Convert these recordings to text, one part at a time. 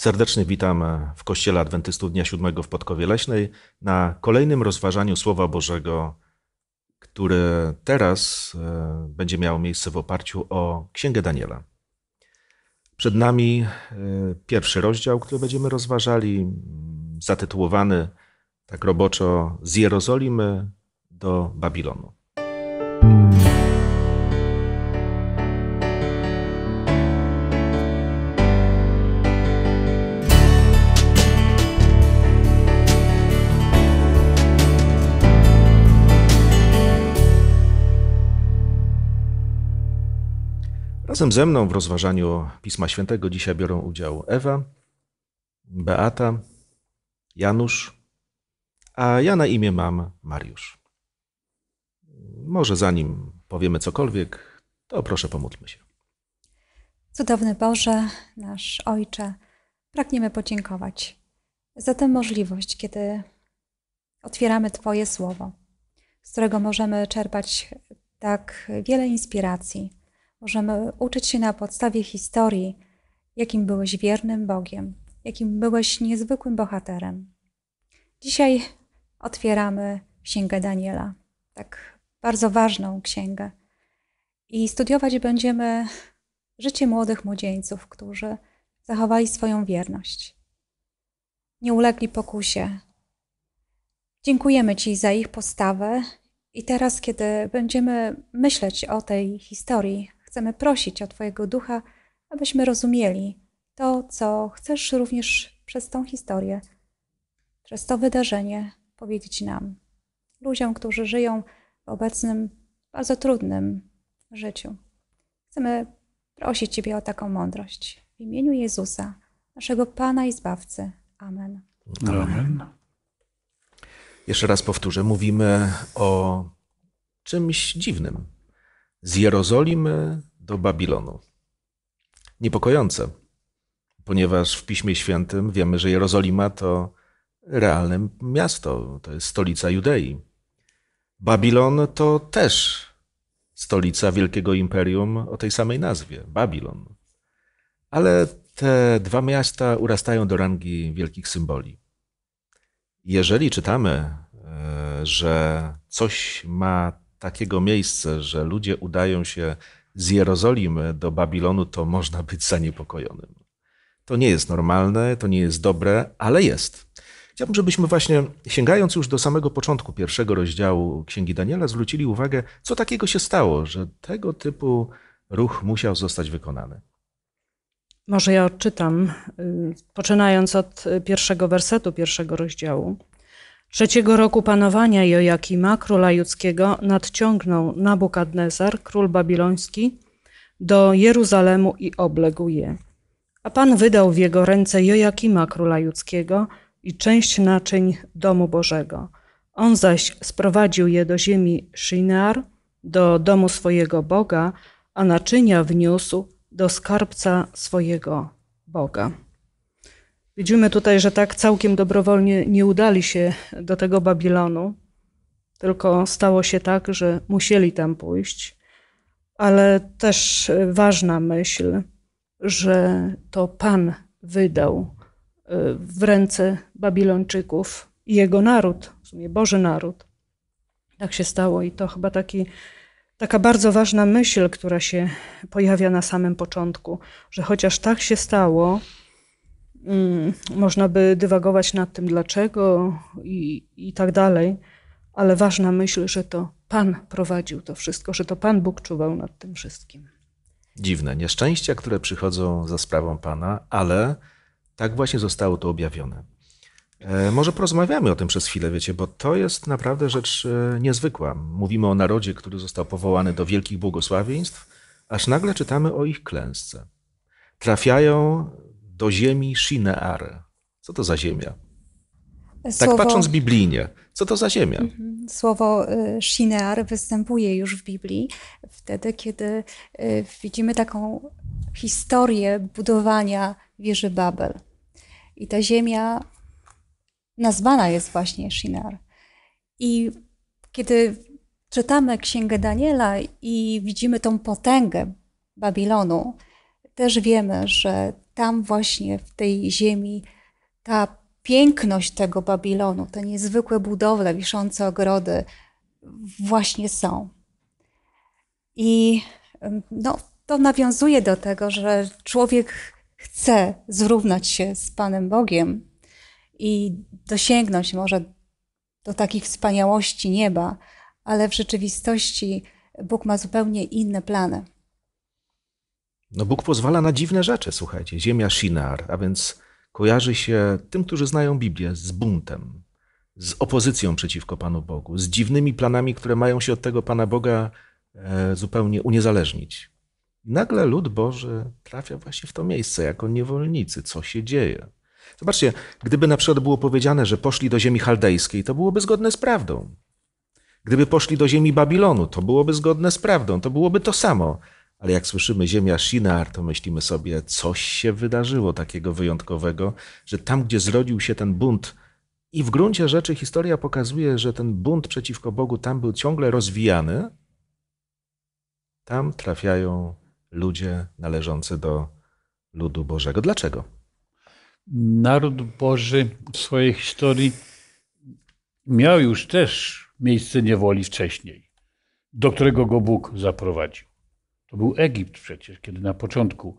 Serdecznie witam w Kościele Adwentystów Dnia Siódmego w Podkowie Leśnej na kolejnym rozważaniu Słowa Bożego, które teraz e, będzie miało miejsce w oparciu o Księgę Daniela. Przed nami e, pierwszy rozdział, który będziemy rozważali, zatytułowany tak roboczo z Jerozolimy do Babilonu. Razem ze mną w rozważaniu Pisma Świętego dzisiaj biorą udział Ewa, Beata, Janusz, a ja na imię mam Mariusz. Może zanim powiemy cokolwiek, to proszę pomódlmy się. Cudowny Boże, nasz Ojcze, pragniemy podziękować za tę możliwość, kiedy otwieramy Twoje słowo, z którego możemy czerpać tak wiele inspiracji Możemy uczyć się na podstawie historii, jakim byłeś wiernym Bogiem, jakim byłeś niezwykłym bohaterem. Dzisiaj otwieramy Księgę Daniela, tak bardzo ważną księgę. I studiować będziemy życie młodych młodzieńców, którzy zachowali swoją wierność. Nie ulegli pokusie. Dziękujemy Ci za ich postawę i teraz, kiedy będziemy myśleć o tej historii, Chcemy prosić o Twojego ducha, abyśmy rozumieli to, co chcesz również przez tą historię, przez to wydarzenie powiedzieć nam, ludziom, którzy żyją w obecnym bardzo trudnym życiu. Chcemy prosić Ciebie o taką mądrość. W imieniu Jezusa, naszego Pana i Zbawcy. Amen. Amen. Jeszcze raz powtórzę, mówimy o czymś dziwnym, z Jerozolimy do Babilonu. Niepokojące, ponieważ w Piśmie Świętym wiemy, że Jerozolima to realne miasto, to jest stolica Judei. Babilon to też stolica wielkiego imperium o tej samej nazwie Babilon. Ale te dwa miasta urastają do rangi wielkich symboli. Jeżeli czytamy, e, że coś ma takiego miejsce, że ludzie udają się z Jerozolimy do Babilonu, to można być zaniepokojonym. To nie jest normalne, to nie jest dobre, ale jest. Chciałbym, żebyśmy właśnie, sięgając już do samego początku pierwszego rozdziału Księgi Daniela, zwrócili uwagę, co takiego się stało, że tego typu ruch musiał zostać wykonany. Może ja odczytam, y, poczynając od pierwszego wersetu pierwszego rozdziału. Trzeciego roku panowania Jojakima, króla judzkiego, nadciągnął Nabukadnezar, król babiloński, do Jeruzalemu i obległ je. A Pan wydał w jego ręce Jojakima, króla judzkiego, i część naczyń domu Bożego. On zaś sprowadził je do ziemi Shinar, do domu swojego Boga, a naczynia wniósł do skarbca swojego Boga. Widzimy tutaj, że tak całkiem dobrowolnie nie udali się do tego Babilonu, tylko stało się tak, że musieli tam pójść. Ale też ważna myśl, że to Pan wydał y, w ręce Babilończyków jego naród, w sumie Boży naród. Tak się stało i to chyba taki, taka bardzo ważna myśl, która się pojawia na samym początku, że chociaż tak się stało, Mm, można by dywagować nad tym, dlaczego i, i tak dalej, ale ważna myśl, że to Pan prowadził to wszystko, że to Pan Bóg czuwał nad tym wszystkim. Dziwne nieszczęścia, które przychodzą za sprawą Pana, ale tak właśnie zostało to objawione. E, może porozmawiamy o tym przez chwilę, wiecie, bo to jest naprawdę rzecz e, niezwykła. Mówimy o narodzie, który został powołany do wielkich błogosławieństw, aż nagle czytamy o ich klęsce. Trafiają do ziemi Shinear. Co to za ziemia? Tak Słowo... Tak patrząc biblijnie, co to za ziemia? Mhm. Słowo y, Shinear występuje już w Biblii, wtedy kiedy y, widzimy taką historię budowania wieży Babel. I ta ziemia nazwana jest właśnie Shinar. I kiedy czytamy Księgę Daniela i widzimy tą potęgę Babilonu, też wiemy, że tam właśnie w tej ziemi ta piękność tego Babilonu, te niezwykłe budowle, wiszące ogrody właśnie są. I no, to nawiązuje do tego, że człowiek chce zrównać się z Panem Bogiem i dosięgnąć może do takich wspaniałości nieba, ale w rzeczywistości Bóg ma zupełnie inne plany. No Bóg pozwala na dziwne rzeczy, słuchajcie. Ziemia Shinar, a więc kojarzy się tym, którzy znają Biblię, z buntem, z opozycją przeciwko Panu Bogu, z dziwnymi planami, które mają się od tego Pana Boga e, zupełnie uniezależnić. I nagle lud Boży trafia właśnie w to miejsce jako niewolnicy. Co się dzieje? Zobaczcie, gdyby na przykład było powiedziane, że poszli do ziemi chaldejskiej, to byłoby zgodne z prawdą. Gdyby poszli do ziemi Babilonu, to byłoby zgodne z prawdą, to byłoby to samo ale jak słyszymy ziemia Shinar, to myślimy sobie, coś się wydarzyło takiego wyjątkowego, że tam, gdzie zrodził się ten bunt, i w gruncie rzeczy historia pokazuje, że ten bunt przeciwko Bogu tam był ciągle rozwijany, tam trafiają ludzie należący do ludu Bożego. Dlaczego? Naród Boży w swojej historii miał już też miejsce niewoli wcześniej, do którego go Bóg zaprowadził. To był Egipt przecież, kiedy na początku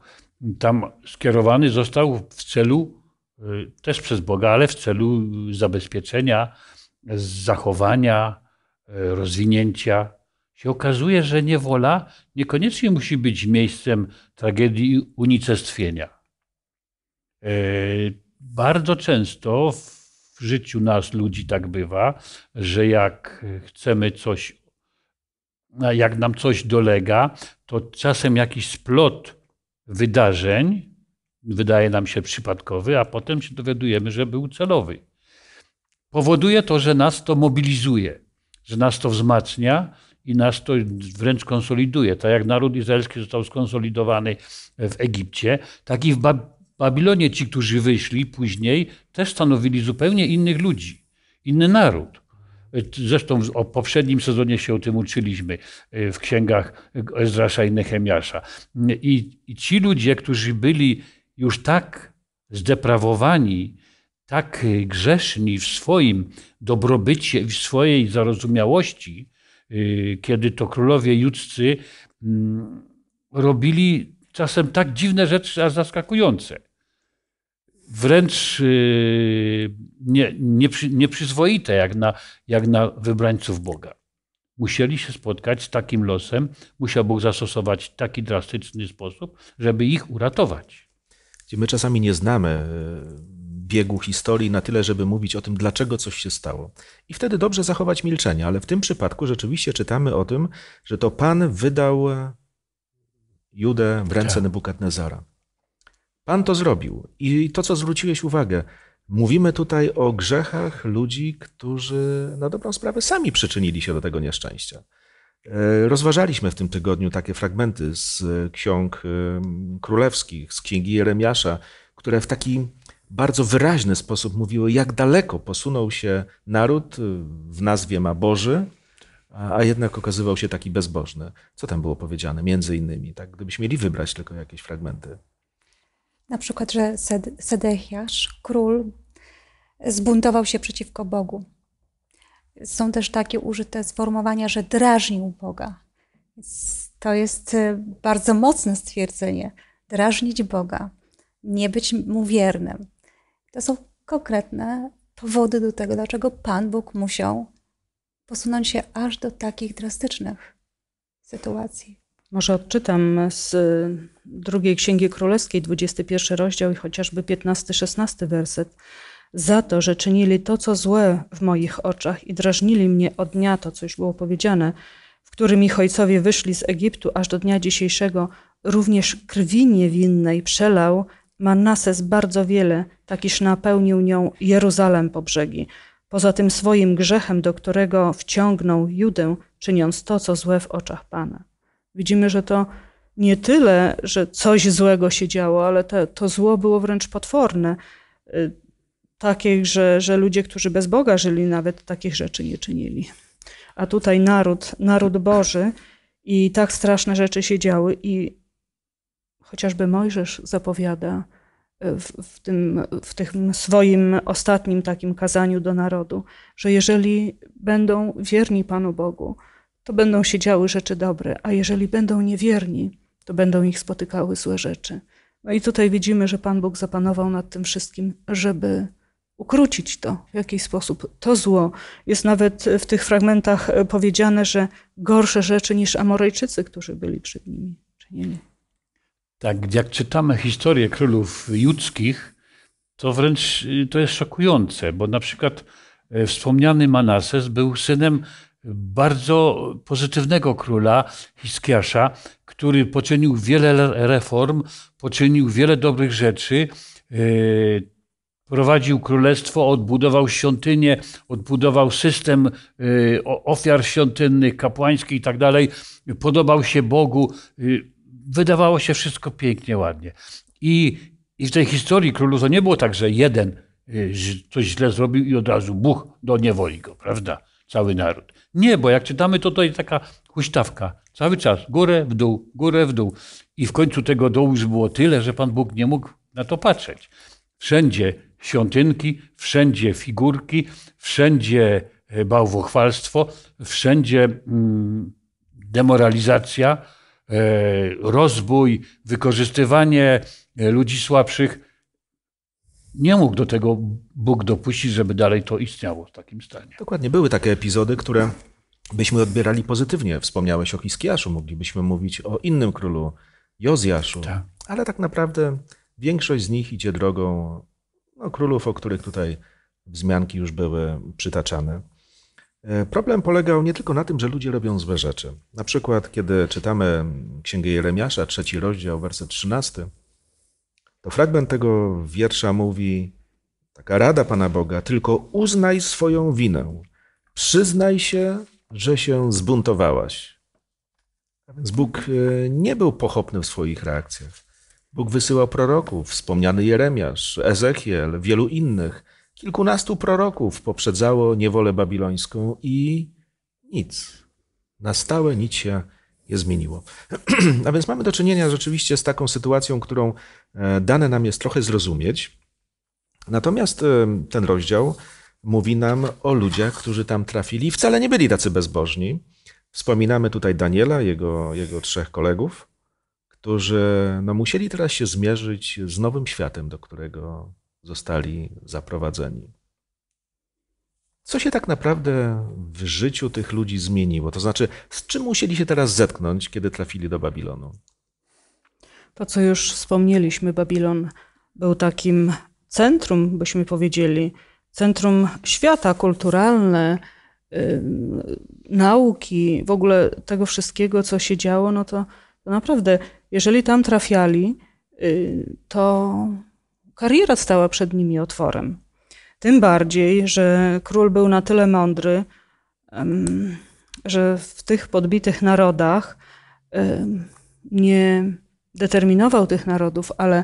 tam skierowany został w celu, y, też przez Boga, ale w celu zabezpieczenia, zachowania, y, rozwinięcia. Się okazuje, że niewola niekoniecznie musi być miejscem tragedii unicestwienia. Y, bardzo często w życiu nas, ludzi, tak bywa, że jak chcemy coś jak nam coś dolega, to czasem jakiś splot wydarzeń wydaje nam się przypadkowy, a potem się dowiadujemy, że był celowy. Powoduje to, że nas to mobilizuje, że nas to wzmacnia i nas to wręcz konsoliduje. Tak jak naród izraelski został skonsolidowany w Egipcie, tak i w Babilonie ci, którzy wyszli później, też stanowili zupełnie innych ludzi, inny naród. Zresztą w poprzednim sezonie się o tym uczyliśmy e, w księgach Ezrasza i Nehemiasza. I, I ci ludzie, którzy byli już tak zdeprawowani, tak e, grzeszni w swoim dobrobycie, w swojej zarozumiałości, e, kiedy to królowie judzcy mm, robili czasem tak dziwne rzeczy, aż zaskakujące wręcz y, nie, nie, nieprzyzwoite jak na, jak na wybrańców Boga. Musieli się spotkać z takim losem, musiał Bóg zastosować taki drastyczny sposób, żeby ich uratować. My czasami nie znamy y, biegu historii na tyle, żeby mówić o tym, dlaczego coś się stało. I wtedy dobrze zachować milczenie, ale w tym przypadku rzeczywiście czytamy o tym, że to Pan wydał e, Judę w ręce tak. Nebukadnezara. Pan to zrobił. I to, co zwróciłeś uwagę, mówimy tutaj o grzechach ludzi, którzy na dobrą sprawę sami przyczynili się do tego nieszczęścia. E, rozważaliśmy w tym tygodniu takie fragmenty z ksiąg e, królewskich, z księgi Jeremiasza, które w taki bardzo wyraźny sposób mówiły, jak daleko posunął się naród, e, w nazwie ma Boży, a jednak okazywał się taki bezbożny. Co tam było powiedziane, między innymi, tak? gdybyśmy mieli wybrać tylko jakieś fragmenty. Na przykład, że Sedechiasz, król, zbuntował się przeciwko Bogu. Są też takie użyte sformułowania, że drażnił Boga. To jest y, bardzo mocne stwierdzenie. Drażnić Boga, nie być mu wiernym. To są konkretne powody do tego, dlaczego Pan Bóg musiał posunąć się aż do takich drastycznych sytuacji. Może odczytam z y, drugiej Księgi Królewskiej, 21 rozdział i chociażby 15-16 werset. Za to, że czynili to, co złe w moich oczach i drażnili mnie od dnia, to coś było powiedziane, w którym ich ojcowie wyszli z Egiptu aż do dnia dzisiejszego, również krwi niewinnej przelał Manases bardzo wiele, tak iż napełnił nią Jeruzalem po brzegi. Poza tym swoim grzechem, do którego wciągnął Judę, czyniąc to, co złe w oczach Pana. Widzimy, że to nie tyle, że coś złego się działo, ale te, to zło było wręcz potworne. Y, takich, że, że ludzie, którzy bez Boga żyli, nawet takich rzeczy nie czynili. A tutaj naród, naród Boży i tak straszne rzeczy się działy i chociażby Mojżesz zapowiada y, w, w, tym, w tym swoim ostatnim takim kazaniu do narodu, że jeżeli będą wierni Panu Bogu, to będą się działy rzeczy dobre, a jeżeli będą niewierni, to będą ich spotykały złe rzeczy. No i tutaj widzimy, że Pan Bóg zapanował nad tym wszystkim, żeby ukrócić to w jakiś sposób. To zło jest nawet w tych fragmentach e, powiedziane, że gorsze rzeczy niż Amorejczycy, którzy byli przed nimi, czynili. Tak, jak czytamy historię królów judzkich, to wręcz y, to jest szokujące, bo na przykład e, wspomniany Manases był synem bardzo pozytywnego króla Hiskiasza, który poczynił wiele reform, poczynił wiele dobrych rzeczy. E, prowadził królestwo, odbudował świątynię, odbudował system e, ofiar świątynnych, kapłańskich i tak dalej. Podobał się Bogu. E, wydawało się wszystko pięknie, ładnie. I, I w tej historii królu to nie było tak, że jeden coś źle zrobił i od razu Bóg do niewoli go, prawda? cały naród. Nie, bo jak czytamy, to to jest taka huśtawka. Cały czas górę, w dół, górę, w dół. I w końcu tego dołu już było tyle, że Pan Bóg nie mógł na to patrzeć. Wszędzie świątynki, wszędzie figurki, wszędzie e, bałwochwalstwo, wszędzie mm, demoralizacja, e, rozbój, wykorzystywanie e, ludzi słabszych nie mógł do tego Bóg dopuścić, żeby dalej to istniało w takim stanie. Dokładnie. Były takie epizody, które byśmy odbierali pozytywnie. Wspomniałeś o Hiskiaszu, moglibyśmy mówić o innym królu, Jozjaszu, tak. ale tak naprawdę większość z nich idzie drogą no, królów, o których tutaj wzmianki już były przytaczane. E, problem polegał nie tylko na tym, że ludzie robią złe rzeczy. Na przykład, kiedy czytamy Księgę Jeremiasza, trzeci rozdział, werset 13, to fragment tego wiersza mówi, taka rada Pana Boga, tylko uznaj swoją winę, przyznaj się, że się zbuntowałaś. A więc Bóg e, nie był pochopny w swoich reakcjach. Bóg wysyłał proroków, wspomniany Jeremiasz, Ezechiel, wielu innych. Kilkunastu proroków poprzedzało niewolę babilońską i nic. Na stałe nic się nie je zmieniło. A więc mamy do czynienia rzeczywiście z taką sytuacją, którą e, dane nam jest trochę zrozumieć. Natomiast e, ten rozdział mówi nam o ludziach, którzy tam trafili wcale nie byli tacy bezbożni. Wspominamy tutaj Daniela, jego, jego trzech kolegów, którzy no, musieli teraz się zmierzyć z nowym światem, do którego zostali zaprowadzeni. Co się tak naprawdę w życiu tych ludzi zmieniło? To znaczy, z czym musieli się teraz zetknąć, kiedy trafili do Babilonu? To, co już wspomnieliśmy, Babilon był takim centrum, byśmy powiedzieli, centrum świata kulturalne, yy, nauki, w ogóle tego wszystkiego, co się działo, no to, to naprawdę, jeżeli tam trafiali, yy, to kariera stała przed nimi otworem. Tym bardziej, że król był na tyle mądry, że w tych podbitych narodach nie determinował tych narodów, ale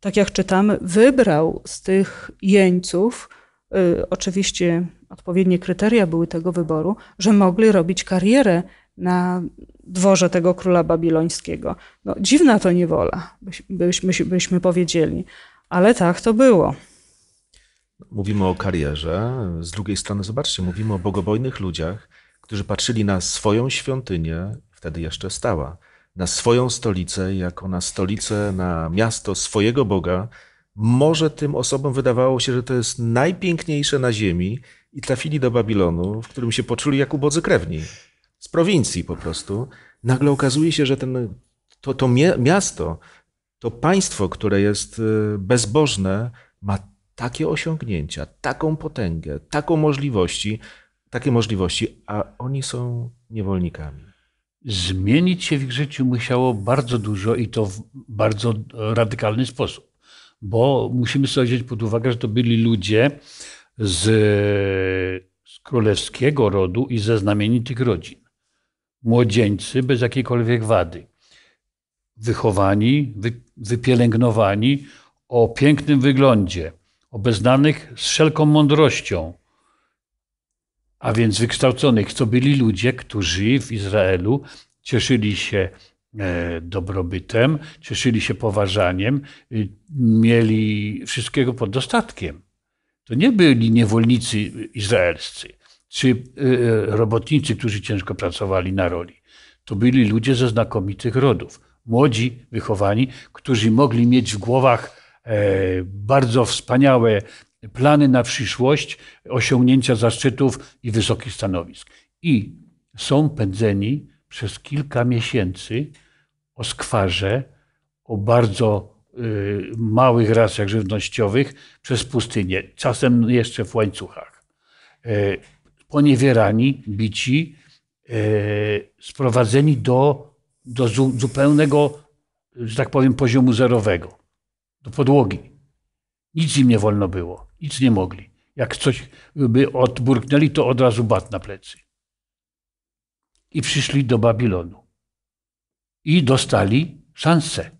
tak jak czytamy, wybrał z tych jeńców, y, oczywiście odpowiednie kryteria były tego wyboru, że mogli robić karierę na dworze tego króla babilońskiego. No, dziwna to niewola, byśmy, byśmy powiedzieli, ale tak to było. Mówimy o karierze. Z drugiej strony, zobaczcie, mówimy o bogobojnych ludziach, którzy patrzyli na swoją świątynię, wtedy jeszcze stała, na swoją stolicę, jako na stolicę, na miasto swojego Boga. Może tym osobom wydawało się, że to jest najpiękniejsze na ziemi i trafili do Babilonu, w którym się poczuli jak ubodzy krewni. Z prowincji po prostu. Nagle okazuje się, że ten, to, to miasto, to państwo, które jest y, bezbożne, ma takie osiągnięcia, taką potęgę, taką możliwości, takie możliwości, a oni są niewolnikami. Zmienić się w ich życiu musiało bardzo dużo i to w bardzo radykalny sposób, bo musimy sobie wziąć pod uwagę, że to byli ludzie z, z królewskiego rodu i ze znamienitych rodzin. Młodzieńcy bez jakiejkolwiek wady. Wychowani, wy, wypielęgnowani, o pięknym wyglądzie obeznanych z wszelką mądrością, a więc wykształconych, co byli ludzie, którzy w Izraelu cieszyli się e, dobrobytem, cieszyli się poważaniem, y, mieli wszystkiego pod dostatkiem. To nie byli niewolnicy izraelscy czy y, y, robotnicy, którzy ciężko pracowali na roli. To byli ludzie ze znakomitych rodów, młodzi, wychowani, którzy mogli mieć w głowach E, bardzo wspaniałe plany na przyszłość, osiągnięcia zaszczytów i wysokich stanowisk. I są pędzeni przez kilka miesięcy o skwarze, o bardzo y, małych racjach żywnościowych przez pustynię, czasem jeszcze w łańcuchach. E, poniewierani, bici, e, sprowadzeni do, do zupełnego, że tak powiem, poziomu zerowego do podłogi. Nic im nie wolno było, nic nie mogli. Jak coś by odburknęli, to od razu bat na plecy. I przyszli do Babilonu. I dostali szansę.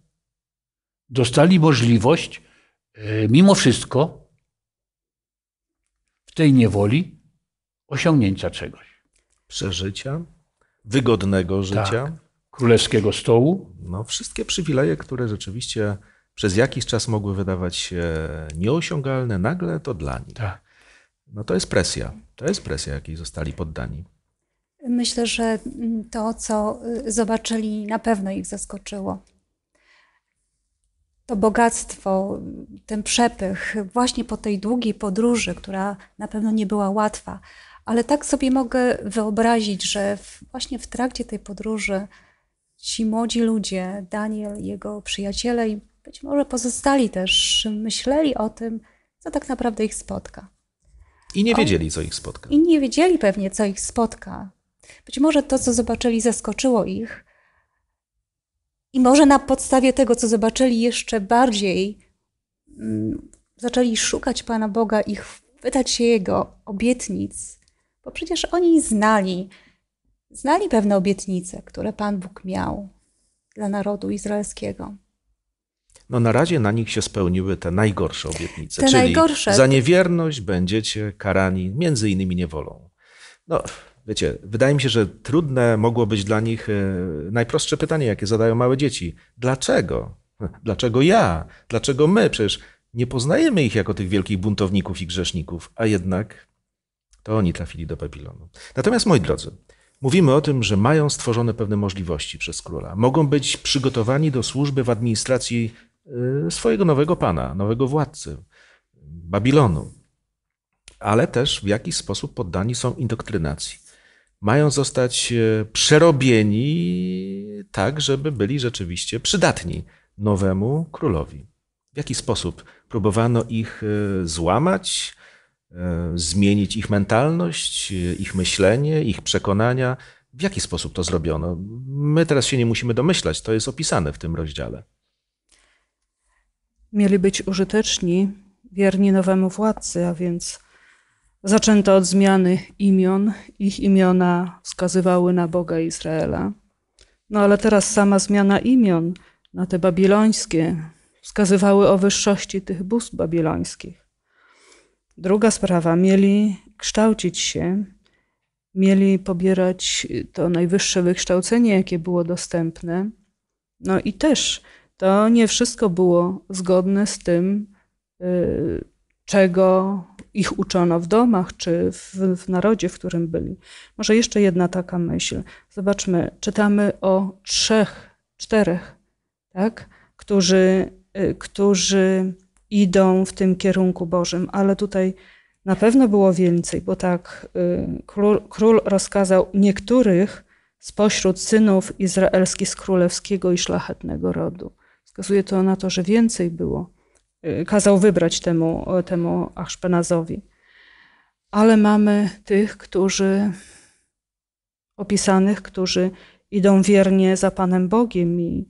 Dostali możliwość, e, mimo wszystko, w tej niewoli osiągnięcia czegoś. Przeżycia, wygodnego tak. życia. Tak. Królewskiego stołu. No, wszystkie przywileje, które rzeczywiście przez jakiś czas mogły wydawać się nieosiągalne, nagle to dla nich. Tak. No to jest presja. To jest presja, jakiej zostali poddani. Myślę, że to, co y, zobaczyli, na pewno ich zaskoczyło. To bogactwo, ten przepych, właśnie po tej długiej podróży, która na pewno nie była łatwa, ale tak sobie mogę wyobrazić, że właśnie w trakcie tej podróży ci młodzi ludzie, Daniel, jego przyjaciele i być może pozostali też myśleli o tym, co tak naprawdę ich spotka. I nie wiedzieli, co ich spotka. I nie wiedzieli pewnie, co ich spotka. Być może to, co zobaczyli, zaskoczyło ich. I może na podstawie tego, co zobaczyli, jeszcze bardziej mm, zaczęli szukać Pana Boga i pytać się Jego obietnic, bo przecież oni znali, znali pewne obietnice, które Pan Bóg miał dla narodu izraelskiego no na razie na nich się spełniły te najgorsze obietnice. Te czyli najgorsze. za niewierność będziecie karani między innymi niewolą. No, wiecie, wydaje mi się, że trudne mogło być dla nich e, najprostsze pytanie, jakie zadają małe dzieci. Dlaczego? Hm, dlaczego ja? Dlaczego my? Przecież nie poznajemy ich jako tych wielkich buntowników i grzeszników, a jednak to oni trafili do Babilonu. Natomiast, moi drodzy, mówimy o tym, że mają stworzone pewne możliwości przez króla. Mogą być przygotowani do służby w administracji Y, swojego nowego pana, nowego władcy, Babilonu. Ale też w jakiś sposób poddani są indoktrynacji. Mają zostać y, przerobieni tak, żeby byli rzeczywiście przydatni nowemu królowi. W jaki sposób próbowano ich y, złamać, zmienić ich mentalność, ich myślenie, ich przekonania. W jaki sposób to zrobiono? My teraz się nie musimy domyślać, to jest opisane w tym rozdziale mieli być użyteczni, wierni nowemu władcy, a więc zaczęto od zmiany imion. Ich imiona wskazywały na Boga Izraela. No ale teraz sama zmiana imion na te babilońskie wskazywały o wyższości tych bóstw babilońskich. Druga sprawa, mieli kształcić się, mieli pobierać to najwyższe wykształcenie, jakie było dostępne. No i też to nie wszystko było zgodne z tym, y, czego ich uczono w domach czy w, w, narodzie, w którym byli. Może jeszcze jedna taka myśl. Zobaczmy, czytamy o trzech, czterech, tak? którzy, y, którzy idą w tym kierunku Bożym, ale tutaj na pewno było więcej, bo tak y, król, król rozkazał niektórych spośród synów izraelskich z królewskiego i szlachetnego rodu. Wskazuje to na to, że więcej było. Y, kazał wybrać temu, temu Achszpenazowi. Ale mamy tych, którzy opisanych, którzy idą wiernie za Panem Bogiem i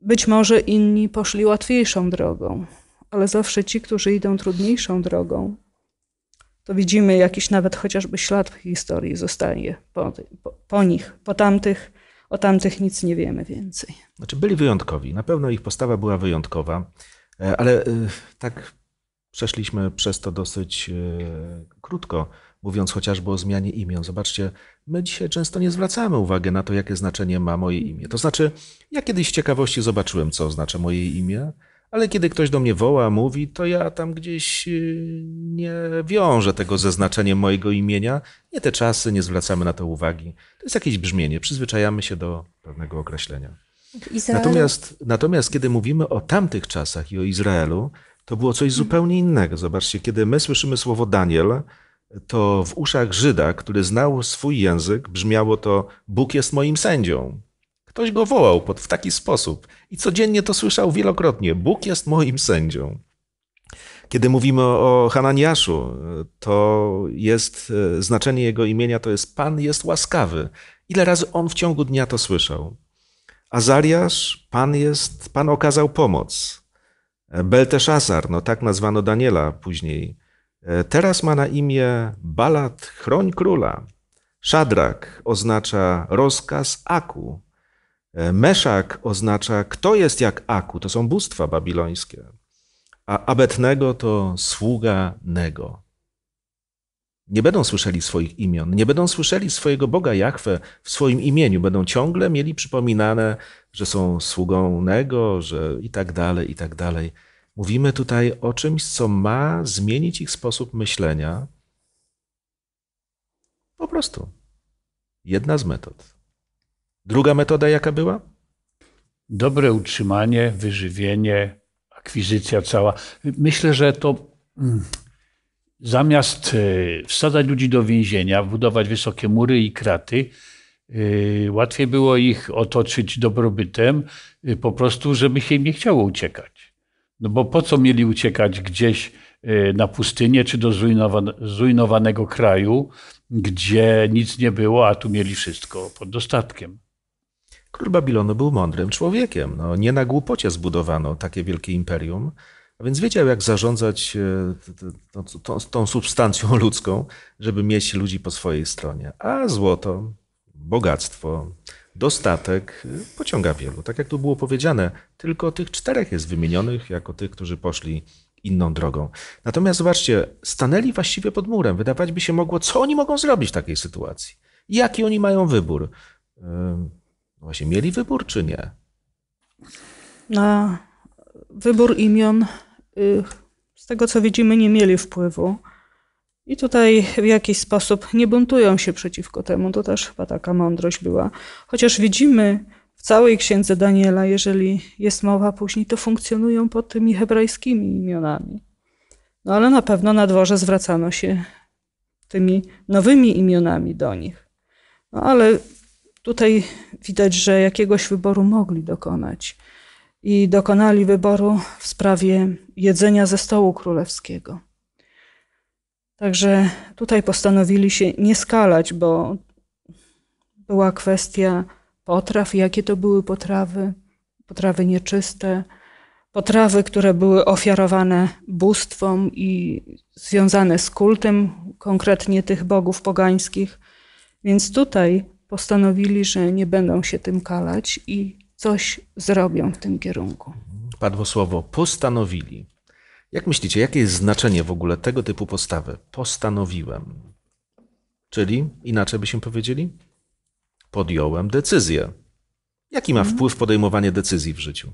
być może inni poszli łatwiejszą drogą, ale zawsze ci, którzy idą trudniejszą drogą, to widzimy jakiś nawet chociażby ślad w historii zostaje po, po, po nich, po tamtych o tamtych nic nie wiemy więcej. Znaczy byli wyjątkowi. Na pewno ich postawa była wyjątkowa, e, ale e, tak przeszliśmy przez to dosyć e, krótko, mówiąc chociażby o zmianie imion. Zobaczcie, my dzisiaj często nie zwracamy uwagi na to, jakie znaczenie ma moje imię. To znaczy, ja kiedyś z ciekawości zobaczyłem, co oznacza moje imię ale kiedy ktoś do mnie woła, mówi, to ja tam gdzieś y, nie wiążę tego ze znaczeniem mojego imienia. Nie te czasy, nie zwracamy na to uwagi. To jest jakieś brzmienie, przyzwyczajamy się do pewnego określenia. Natomiast, natomiast kiedy mówimy o tamtych czasach i o Izraelu, to było coś mhm. zupełnie innego. Zobaczcie, kiedy my słyszymy słowo Daniel, to w uszach Żyda, który znał swój język, brzmiało to Bóg jest moim sędzią. Ktoś go wołał pod, w taki sposób i codziennie to słyszał wielokrotnie. Bóg jest moim sędzią. Kiedy mówimy o Hananiaszu, to jest e, znaczenie jego imienia to jest Pan jest łaskawy. Ile razy on w ciągu dnia to słyszał? Azariasz, Pan jest, Pan okazał pomoc. E, Belteszazar, no tak nazwano Daniela później. E, teraz ma na imię Balat, chroń króla. Szadrak oznacza rozkaz Aku, E, Meszak oznacza, kto jest jak Aku, to są bóstwa babilońskie, a Abetnego to sługa Nego. Nie będą słyszeli swoich imion, nie będą słyszeli swojego Boga Jahwe w swoim imieniu, będą ciągle mieli przypominane, że są sługą Nego, że i tak dalej, i tak dalej. Mówimy tutaj o czymś, co ma zmienić ich sposób myślenia. Po prostu. Jedna z metod. Druga metoda jaka była? Dobre utrzymanie, wyżywienie, akwizycja cała. Myślę, że to mm, zamiast y, wsadzać ludzi do więzienia, budować wysokie mury i kraty, y, łatwiej było ich otoczyć dobrobytem, y, po prostu, żeby się im nie chciało uciekać. No bo po co mieli uciekać gdzieś na pustynię czy do zrujnowanego kraju, gdzie nic nie było, a tu mieli wszystko pod dostatkiem. Król Babilonu był mądrym człowiekiem. No, nie na głupocie zbudowano takie wielkie imperium, a więc wiedział, jak zarządzać e, tą, substancją ludzką, żeby mieć ludzi po swojej stronie. A złoto, bogactwo, dostatek e, pociąga wielu. Tak jak tu było powiedziane, tylko tych czterech jest wymienionych jako tych, którzy poszli inną drogą. Natomiast zobaczcie, stanęli właściwie pod murem. Wydawać by się mogło, co oni mogą zrobić w takiej sytuacji. Jaki oni mają wybór? E, no właśnie, mieli wybór czy nie? Na wybór imion, y, z tego co widzimy, nie mieli wpływu. I tutaj w jakiś sposób nie buntują się przeciwko temu. To też chyba taka mądrość była. Chociaż widzimy w całej księdze Daniela, jeżeli jest mowa później, to funkcjonują pod tymi hebrajskimi imionami. No ale na pewno na dworze zwracano się tymi nowymi imionami do nich. No ale Tutaj widać, że jakiegoś wyboru mogli dokonać i dokonali wyboru w sprawie jedzenia ze stołu królewskiego. Także tutaj postanowili się nie skalać, bo była kwestia potraw, jakie to były potrawy, potrawy nieczyste, potrawy, które były ofiarowane bóstwom i związane z kultem konkretnie tych bogów pogańskich. Więc tutaj postanowili, że nie będą się tym kalać i coś zrobią w tym kierunku. Padło słowo postanowili. Jak myślicie, jakie jest znaczenie w ogóle tego typu postawy? Postanowiłem. Czyli inaczej byśmy powiedzieli? Podjąłem decyzję. Jaki ma mhm. wpływ podejmowanie decyzji w życiu?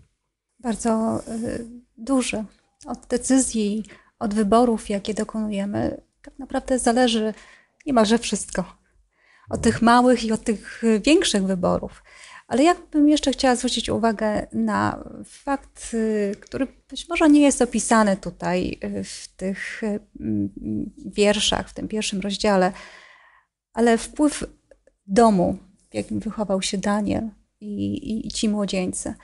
Bardzo y, duży. Od decyzji, od wyborów, jakie dokonujemy, tak naprawdę zależy niemalże wszystko o tych małych i o tych y, większych wyborów. Ale ja bym jeszcze chciała zwrócić uwagę na fakt, y, który być może nie jest opisany tutaj y, w tych mm, wierszach, w tym pierwszym rozdziale, ale wpływ domu, w jakim wychował się Daniel i, i, i ci młodzieńcy.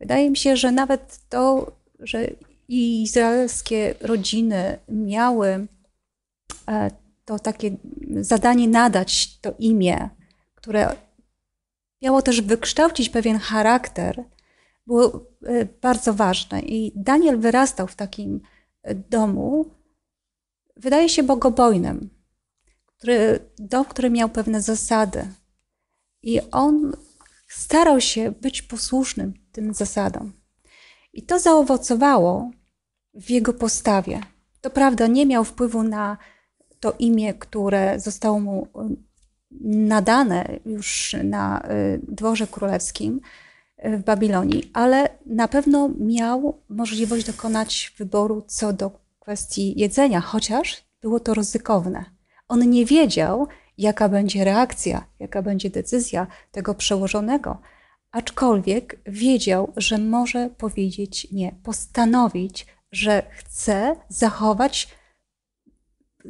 Wydaje mi się, że nawet to, że izraelskie rodziny miały e, to takie zadanie nadać to imię, które miało też wykształcić pewien charakter, było e, bardzo ważne. I Daniel wyrastał w takim e, domu, wydaje się bogobojnym, który, dom, który miał pewne zasady. I on starał się być posłusznym tym zasadom. I to zaowocowało w jego postawie. To prawda, nie miał wpływu na to imię, które zostało mu y, nadane już na y, dworze królewskim y, w Babilonii, ale na pewno miał możliwość dokonać wyboru co do kwestii jedzenia, chociaż było to ryzykowne. On nie wiedział, jaka będzie reakcja, jaka będzie decyzja tego przełożonego, aczkolwiek wiedział, że może powiedzieć nie, postanowić, że chce zachować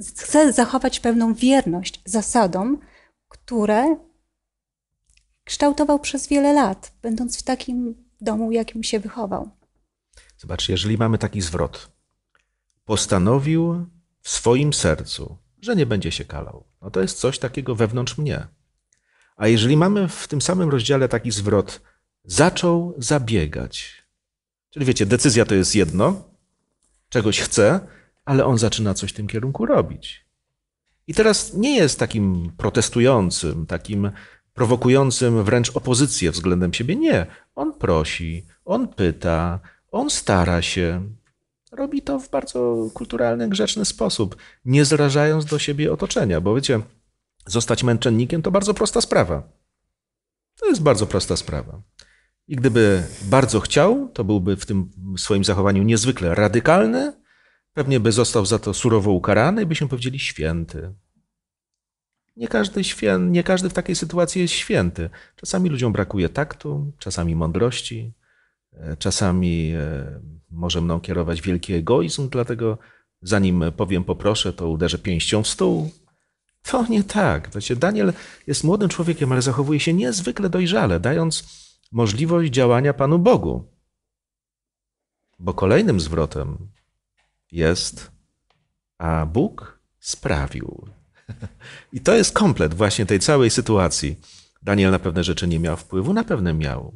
chce zachować pewną wierność zasadom, które kształtował przez wiele lat, będąc w takim domu, jakim się wychował. Zobacz, jeżeli mamy taki zwrot, postanowił w swoim sercu, że nie będzie się kalał, no to jest coś takiego wewnątrz mnie. A jeżeli mamy w tym samym rozdziale taki zwrot, zaczął zabiegać, czyli wiecie, decyzja to jest jedno, czegoś chce, ale on zaczyna coś w tym kierunku robić. I teraz nie jest takim protestującym, takim prowokującym wręcz opozycję względem siebie. Nie. On prosi, on pyta, on stara się. Robi to w bardzo kulturalny, grzeczny sposób, nie zrażając do siebie otoczenia, bo wiecie, zostać męczennikiem to bardzo prosta sprawa. To jest bardzo prosta sprawa. I gdyby bardzo chciał, to byłby w tym swoim zachowaniu niezwykle radykalny, Pewnie by został za to surowo ukarany i byśmy powiedzieli święty. Nie każdy, świę- nie każdy w takiej sytuacji jest święty. Czasami ludziom brakuje taktu, czasami mądrości, e, czasami e, może mną kierować wielki egoizm, dlatego zanim powiem poproszę, to uderzę pięścią w stół. To nie tak. Wiecie, Daniel jest młodym człowiekiem, ale zachowuje się niezwykle dojrzale, dając możliwość działania Panu Bogu. Bo kolejnym zwrotem jest, a Bóg sprawił. I to jest komplet właśnie tej całej sytuacji. Daniel na pewne rzeczy nie miał wpływu, na pewno miał.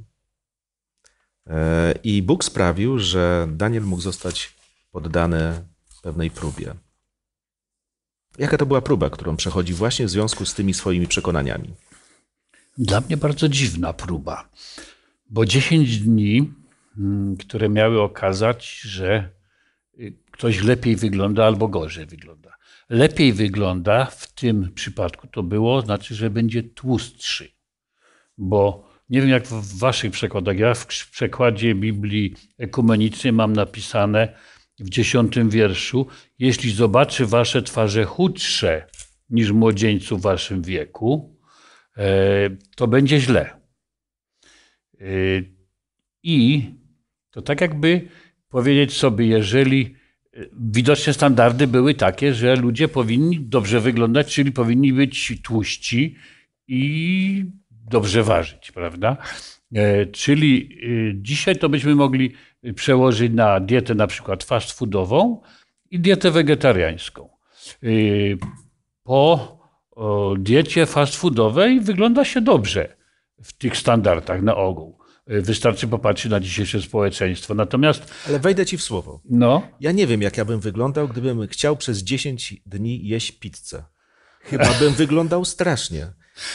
E, I Bóg sprawił, że Daniel mógł zostać poddany pewnej próbie. Jaka to była próba, którą przechodzi właśnie w związku z tymi swoimi przekonaniami? Dla mnie bardzo dziwna próba, bo 10 dni, mm, które miały okazać, że coś lepiej wygląda albo gorzej wygląda. Lepiej wygląda w tym przypadku to było, znaczy, że będzie tłustszy, bo nie wiem jak w waszych przekładach, ja w przekładzie Biblii Ekumenicy mam napisane w dziesiątym wierszu, jeśli zobaczy wasze twarze chudsze niż młodzieńcu w waszym wieku, e, to będzie źle. E, I to tak jakby powiedzieć sobie, jeżeli widocznie standardy były takie, że ludzie powinni dobrze wyglądać, czyli powinni być tłuści i dobrze ważyć, prawda? E, czyli y, dzisiaj to byśmy mogli przełożyć na dietę na przykład fast foodową i dietę wegetariańską. Y, po diecie fast foodowej wygląda się dobrze w tych standardach na ogół. Y, wystarczy popatrzeć na dzisiejsze społeczeństwo. Natomiast. Ale wejdę ci w słowo. No. Ja nie wiem, jak ja bym wyglądał, gdybym chciał przez 10 dni jeść pizzę. Chyba bym wyglądał strasznie.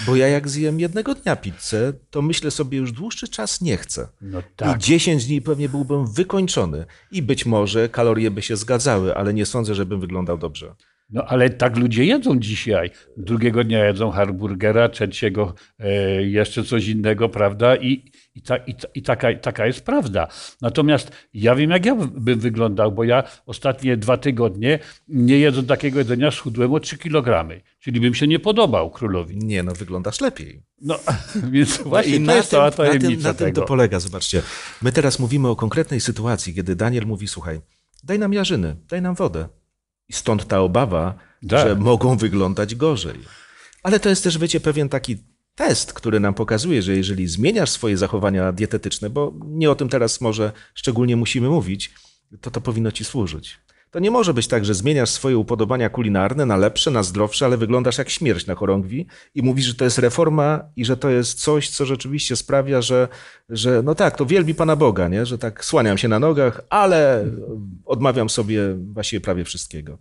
Bo ja jak zjem jednego dnia pizzę, to myślę sobie już dłuższy czas nie chcę. No tak. I 10 dni pewnie byłbym wykończony. I być może kalorie by się zgadzały, ale nie sądzę, żebym wyglądał dobrze. No ale tak ludzie jedzą dzisiaj. Drugiego dnia jedzą hamburgera, trzeciego e, jeszcze coś innego, prawda? I, i, ta, i, ta, i taka, taka, jest prawda. Natomiast ja wiem, jak ja bym wyglądał, bo ja ostatnie dwa tygodnie, nie jedząc takiego jedzenia, schudłem o 3 kg. Czyli bym się nie podobał królowi. Nie, no wyglądasz lepiej. No, więc właśnie na to jest cała tajemnica Na tym, na tym to polega, zobaczcie. My teraz mówimy o konkretnej sytuacji, kiedy Daniel mówi, słuchaj, daj nam jarzyny, daj nam wodę. I stąd ta obawa, tak. że mogą wyglądać gorzej. Ale to jest też, wiecie, pewien taki test, który nam pokazuje, że jeżeli zmieniasz swoje zachowania dietetyczne, bo nie o tym teraz może szczególnie musimy mówić, to to powinno ci służyć. To nie może być tak, że zmieniasz swoje upodobania kulinarne na lepsze, na zdrowsze, ale wyglądasz jak śmierć na chorągwi i mówisz, że to jest reforma i że to jest coś, co rzeczywiście sprawia, że, że no tak, to wielbi Pana Boga, nie? że tak słaniam się na nogach, ale odmawiam sobie właściwie prawie wszystkiego.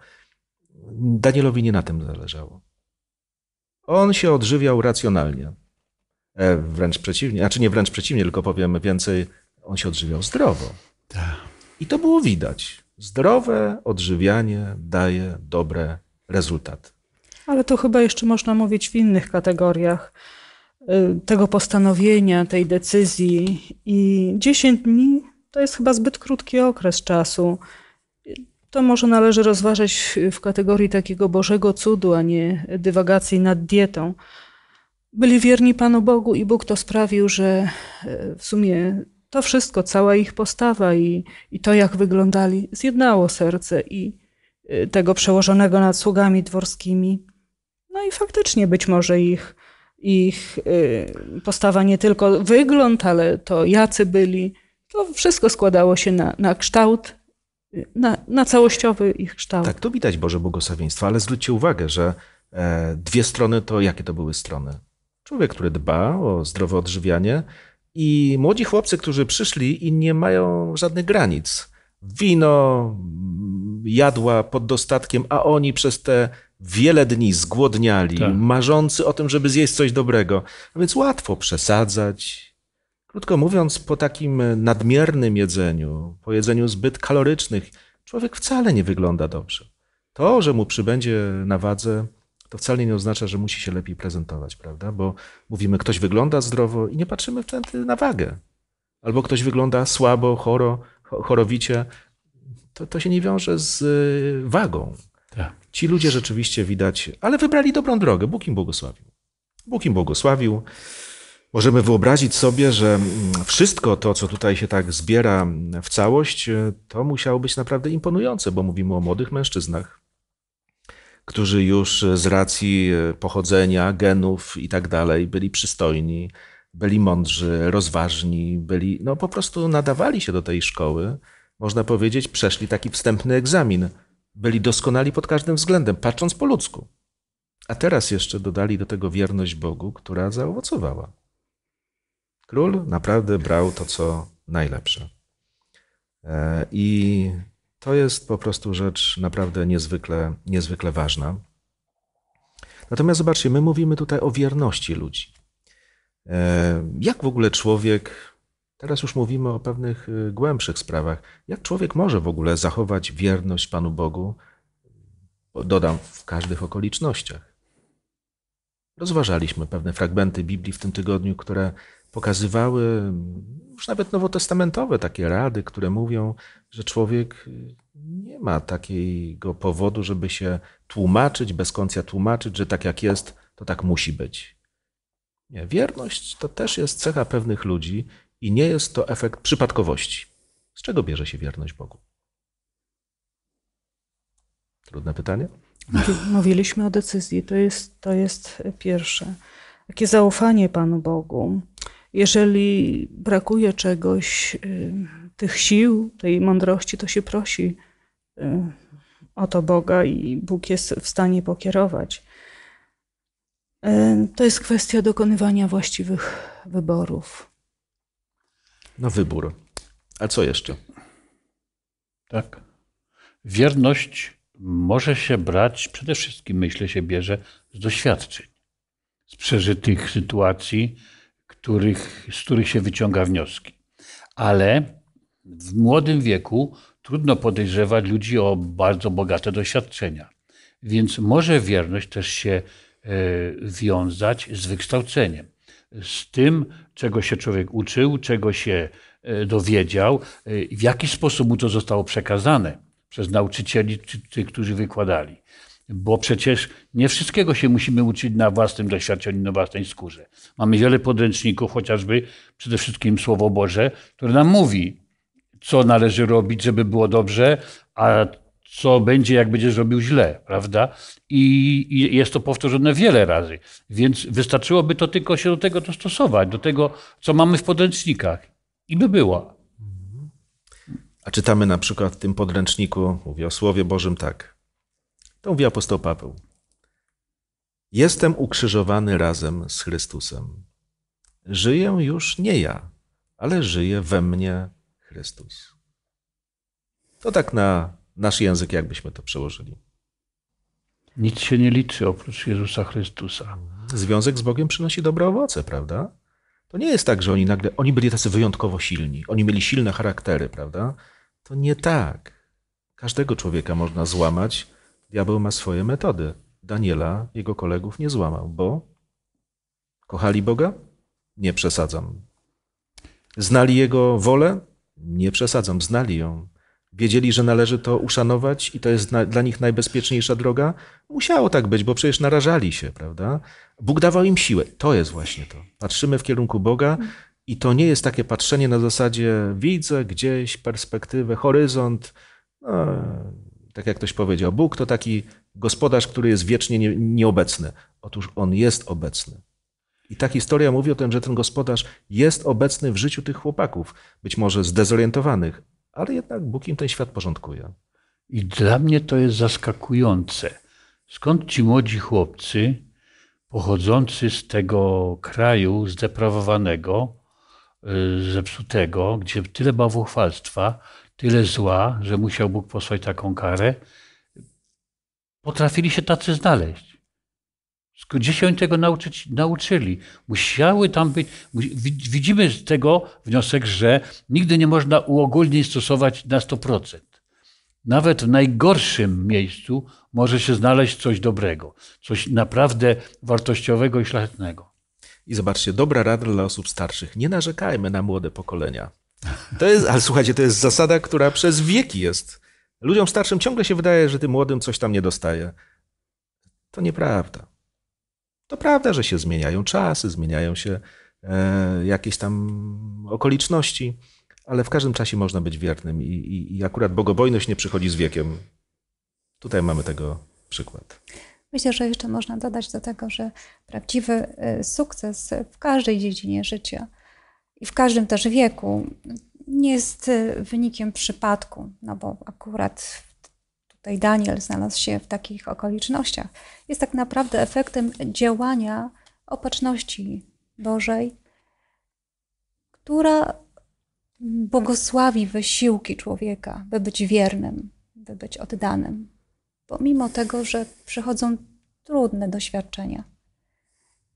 Danielowi nie na tym zależało. On się odżywiał racjonalnie. E, wręcz przeciwnie, znaczy nie wręcz przeciwnie, tylko powiem więcej, on się odżywiał zdrowo. I to było widać. Zdrowe odżywianie daje dobre rezultaty. Ale to chyba jeszcze można mówić w innych kategoriach y, tego postanowienia, tej decyzji. I 10 dni to jest chyba zbyt krótki okres czasu. To może należy rozważać w kategorii takiego Bożego cudu, a nie dywagacji nad dietą. Byli wierni Panu Bogu i Bóg to sprawił, że e, w sumie to wszystko, cała ich postawa i, i to, jak wyglądali, zjednało serce i e, tego przełożonego nad sługami dworskimi. No i faktycznie być może ich, ich e, postawa, nie tylko wygląd, ale to jacy byli, to wszystko składało się na, na kształt na, na całościowy ich kształt. Tak, to widać Boże błogosławieństwo, ale zwróćcie uwagę, że e, dwie strony to jakie to były strony? Człowiek, który dba o zdrowe odżywianie i młodzi chłopcy, którzy przyszli i nie mają żadnych granic. Wino, jadła pod dostatkiem, a oni przez te wiele dni zgłodniali, tak. marzący o tym, żeby zjeść coś dobrego. A więc łatwo przesadzać, Krótko mówiąc, po takim e, nadmiernym jedzeniu, po jedzeniu zbyt kalorycznych, człowiek wcale nie wygląda dobrze. To, że mu przybędzie na wadze, to wcale nie oznacza, że musi się lepiej prezentować, prawda? Bo mówimy, ktoś wygląda zdrowo i nie patrzymy wtedy na wagę. Albo ktoś wygląda słabo, choro, chorowicie. To, to się nie wiąże z e, wagą. Tak. Ci ludzie rzeczywiście widać, ale wybrali dobrą drogę. Bóg im błogosławił. Bóg im błogosławił. Możemy wyobrazić sobie, że mm, wszystko to, co tutaj się tak zbiera w całość, e, to musiało być naprawdę imponujące, bo mówimy o młodych mężczyznach, którzy już e, z racji e, pochodzenia, genów i tak dalej byli przystojni, byli mądrzy, rozważni, byli, no po prostu nadawali się do tej szkoły. Można powiedzieć, przeszli taki wstępny egzamin. Byli doskonali pod każdym względem, patrząc po ludzku. A teraz jeszcze dodali do tego wierność Bogu, która zaowocowała. Król naprawdę brał to, co najlepsze. E, I to jest po prostu rzecz naprawdę niezwykle, niezwykle ważna. Natomiast zobaczcie, my mówimy tutaj o wierności ludzi. E, jak w ogóle człowiek, teraz już mówimy o pewnych y, głębszych sprawach, jak człowiek może w ogóle zachować wierność Panu Bogu, dodam, w każdych okolicznościach? rozważaliśmy pewne fragmenty Biblii w tym tygodniu, które pokazywały już nawet nowotestamentowe takie rady, które mówią, że człowiek nie ma takiego powodu, żeby się tłumaczyć, bez końca tłumaczyć, że tak jak jest, to tak musi być. Nie, wierność to też jest cecha pewnych ludzi i nie jest to efekt przypadkowości. Z czego bierze się wierność Bogu? Trudne pytanie? Mówiliśmy o decyzji, to jest, to jest pierwsze. Takie zaufanie Panu Bogu. Jeżeli brakuje czegoś, y, tych sił, tej mądrości, to się prosi y, o to Boga i Bóg jest w stanie pokierować. Y, to jest kwestia dokonywania właściwych wyborów. Na wybór. A co jeszcze? Tak. Wierność może się brać, przede wszystkim myślę się bierze z doświadczeń, z przeżytych sytuacji, których, z których się wyciąga wnioski. Ale w młodym wieku trudno podejrzewać ludzi o bardzo bogate doświadczenia. Więc może wierność też się e, wiązać z wykształceniem, z tym, czego się człowiek uczył, czego się e, dowiedział, e, w jaki sposób mu to zostało przekazane przez nauczycieli, czy tych, którzy wykładali. Bo przecież nie wszystkiego się musimy uczyć na własnym doświadczeniu, na własnej skórze. Mamy wiele podręczników, chociażby przede wszystkim Słowo Boże, które nam mówi, co należy robić, żeby było dobrze, a co będzie, jak będziesz robił źle, prawda? I, I, jest to powtórzone wiele razy. Więc wystarczyłoby to tylko się do tego dostosować, do tego, co mamy w podręcznikach. I by było. A czytamy na przykład w tym podręczniku, mówi o Słowie Bożym tak. To mówi apostoł Paweł. Jestem ukrzyżowany razem z Chrystusem. Żyję już nie ja, ale żyje we mnie Chrystus. To tak na nasz język, jakbyśmy to przełożyli. Nic się nie liczy oprócz Jezusa Chrystusa. Związek z Bogiem przynosi dobre owoce, prawda? To nie jest tak, że oni nagle, oni byli tacy wyjątkowo silni, oni mieli silne charaktery, prawda? To nie tak. Każdego człowieka można złamać. Diabeł ma swoje metody. Daniela, jego kolegów nie złamał, bo kochali Boga? Nie przesadzam. Znali jego wolę? Nie przesadzam, znali ją. Wiedzieli, że należy to uszanować i to jest dla nich najbezpieczniejsza droga? Musiało tak być, bo przecież narażali się, prawda? Bóg dawał im siłę. To jest właśnie to. Patrzymy w kierunku Boga i to nie jest takie patrzenie na zasadzie widzę gdzieś perspektywę, horyzont. No, tak jak ktoś powiedział, Bóg to taki gospodarz, który jest wiecznie nie, nieobecny. Otóż on jest obecny. I ta historia mówi o tym, że ten gospodarz jest obecny w życiu tych chłopaków, być może zdezorientowanych, ale jednak Bóg im ten świat porządkuje. I dla mnie to jest zaskakujące. Skąd ci młodzi chłopcy, pochodzący z tego kraju zdeprawowanego, Y, zepsutego, gdzie tyle bałwuchwalstwa, tyle zła, że musiał Bóg posłać taką karę, potrafili się tacy znaleźć. Gdzie się oni tego nauczyć, nauczyli? Musiały tam być. Widzimy z tego wniosek, że nigdy nie można uogólnie stosować na 100%. Nawet w najgorszym miejscu może się znaleźć coś dobrego, coś naprawdę wartościowego i szlachetnego. I zobaczcie, dobra rada dla osób starszych. Nie narzekajmy na młode pokolenia. To jest, ale słuchajcie, to jest zasada, która przez wieki jest. Ludziom starszym ciągle się wydaje, że tym młodym coś tam nie dostaje. To nieprawda. To prawda, że się zmieniają czasy, zmieniają się e, jakieś tam okoliczności, ale w każdym czasie można być wiernym i, i, i akurat bogobojność nie przychodzi z wiekiem. Tutaj mamy tego przykład. Myślę, że jeszcze można dodać do tego, że prawdziwy y, sukces w każdej dziedzinie życia i w każdym też wieku nie jest y, wynikiem przypadku, no bo akurat tutaj Daniel znalazł się w takich okolicznościach. Jest tak naprawdę efektem działania opatrzności Bożej, która błogosławi wysiłki człowieka, by być wiernym, by być oddanym pomimo tego, że przychodzą trudne doświadczenia.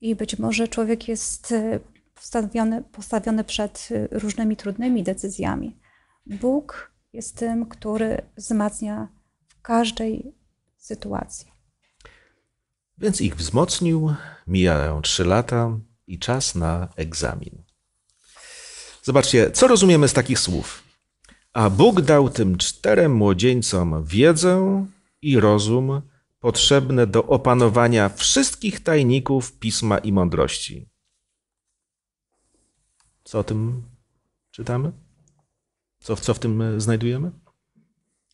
I być może człowiek jest e, postawiony, postawiony przed e, różnymi trudnymi decyzjami. Bóg jest tym, który wzmacnia w każdej sytuacji. Więc ich wzmocnił, mijają trzy lata i czas na egzamin. Zobaczcie, co rozumiemy z takich słów. A Bóg dał tym czterem młodzieńcom wiedzę, i rozum potrzebne do opanowania wszystkich tajników pisma i mądrości. Co o tym czytamy? Co, co w tym e, znajdujemy?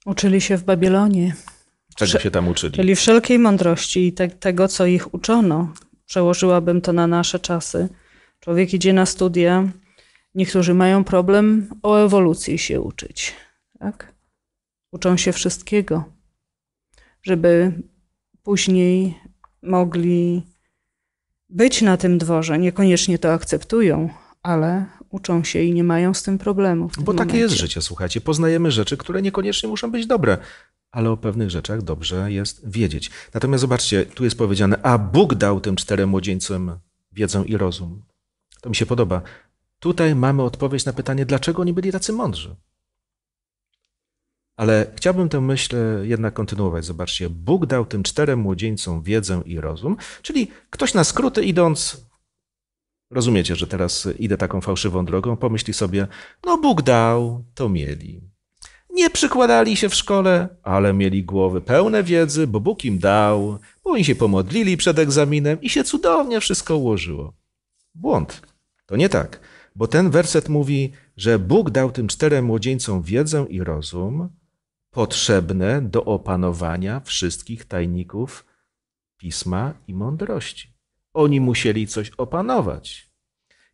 Uczyli się w Babilonie. Czego się tam uczyli? Czyli wszelkiej mądrości i te, tego, co ich uczono. Przełożyłabym to na nasze czasy. Człowiek idzie na studia, niektórzy mają problem o ewolucji się uczyć. Tak? Uczą się wszystkiego żeby później mogli być na tym dworze. Niekoniecznie to akceptują, ale uczą się i nie mają z tym problemów. Bo takie jest życie, słuchajcie. Poznajemy rzeczy, które niekoniecznie muszą być dobre, ale o pewnych rzeczach dobrze jest wiedzieć. Natomiast zobaczcie, tu jest powiedziane, a Bóg dał tym czterem młodzieńcom wiedzę i rozum. To mi się podoba. Tutaj mamy odpowiedź na pytanie, dlaczego oni byli tacy mądrzy. Ale chciałbym tę myśl e, jednak kontynuować. Zobaczcie, Bóg dał tym czterem młodzieńcom wiedzę i rozum, czyli ktoś na skróty idąc, rozumiecie, że teraz idę taką fałszywą drogą, pomyśli sobie, no Bóg dał, to mieli. Nie przykładali się w szkole, ale mieli głowy pełne wiedzy, bo Bóg im dał, bo oni się pomodlili przed egzaminem i się cudownie wszystko ułożyło. Błąd. To nie tak, bo ten werset mówi, że Bóg dał tym czterem młodzieńcom wiedzę i rozum, potrzebne do opanowania wszystkich tajników pisma i mądrości. Oni musieli coś opanować.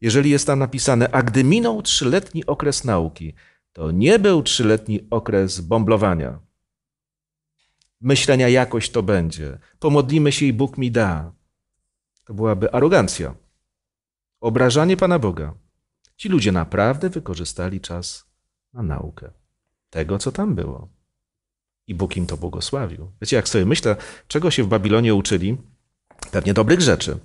Jeżeli jest tam napisane, a gdy minął trzyletni okres nauki, to nie był trzyletni okres bomblowania, myślenia jakoś to będzie, pomodlimy się i Bóg mi da. To byłaby arogancja, obrażanie Pana Boga. Ci ludzie naprawdę wykorzystali czas na naukę tego, co tam było i Bóg im to błogosławił. Wiecie, jak sobie myślę, czego się w Babilonie uczyli? Pewnie dobrych rzeczy.